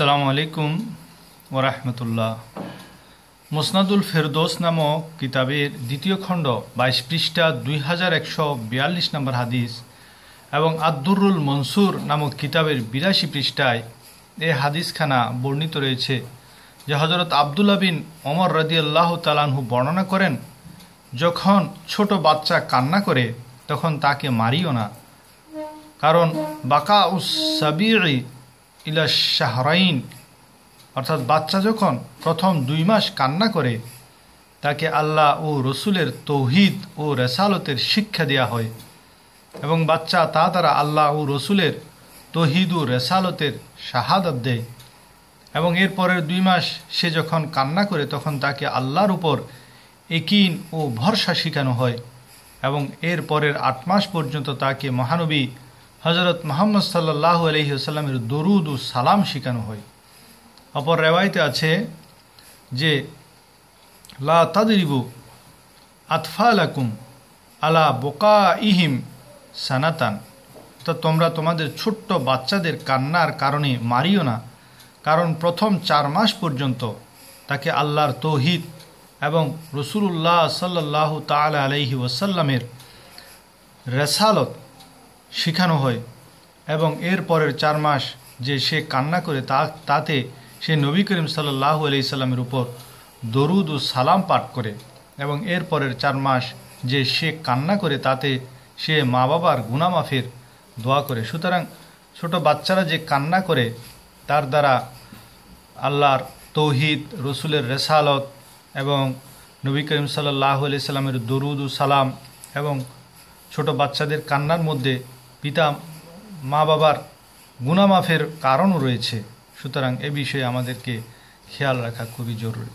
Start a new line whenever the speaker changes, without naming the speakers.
সালামু আলাইকুম ওরহমতুল্লাহ মোসনাদুল ফেরদোস নামক কিতাবের দ্বিতীয় খণ্ড বাইশ পৃষ্ঠা দুই হাজার একশো বিয়াল্লিশ নম্বর হাদিস এবং আব্দুরুল মনসুর নামক কিতাবের বিরাশি পৃষ্ঠায় এ হাদিসখানা বর্ণিত রয়েছে যে হজরত আবদুল্লা বিন অমর আল্লাহ তালানহু বর্ণনা করেন যখন ছোট বাচ্চা কান্না করে তখন তাকে মারিও না কারণ বাকা উস সাবিরি ইলা শাহরাইন অর্থাৎ বাচ্চা যখন প্রথম দুই মাস কান্না করে তাকে আল্লাহ ও রসুলের তৌহিদ ও রেসালতের শিক্ষা দেয়া হয় এবং বাচ্চা তা দ্বারা আল্লাহ ও রসুলের তহিদ ও রেসালতের শাহাদত দেয় এবং এর পরের দুই মাস সে যখন কান্না করে তখন তাকে আল্লাহর উপর একিন ও ভরসা শিখানো হয় এবং এর পরের আট মাস পর্যন্ত তাকে মহানবী হজরত মোহাম্মদ সাল্লাহ আলহিউসাল্লামের দরুদ ও সালাম শিখানো হয় অপর রেওয়ায়তে আছে যে লা তাদরিবু আতফালাকুম আলা বোকা ইহিম সানাতান তা তোমরা তোমাদের ছোট্ট বাচ্চাদের কান্নার কারণে মারিও না কারণ প্রথম চার মাস পর্যন্ত তাকে আল্লাহর তৌহিদ এবং রসুল্লাহ সাল্লাহ তাল আলহি ওসাল্লামের রেসালত শেখানো হয় এবং এর পরের চার মাস যে সে কান্না করে তা তাতে সে নবী করিম সাল্লাহ আলি সাল্লামের উপর দরুদ ও সালাম পাঠ করে এবং এর পরের চার মাস যে সে কান্না করে তাতে সে মা বাবার গুণামাফের দোয়া করে সুতরাং ছোট বাচ্চারা যে কান্না করে তার দ্বারা আল্লাহর তৌহিদ রসুলের রেসালত এবং নবী করিম সাল্লাহ আলি সাল্লামের দরুদ ও সালাম এবং ছোট বাচ্চাদের কান্নার মধ্যে পিতা মা বাবার গুণামাফের কারণও রয়েছে সুতরাং এ বিষয়ে আমাদেরকে খেয়াল রাখা খুবই জরুরি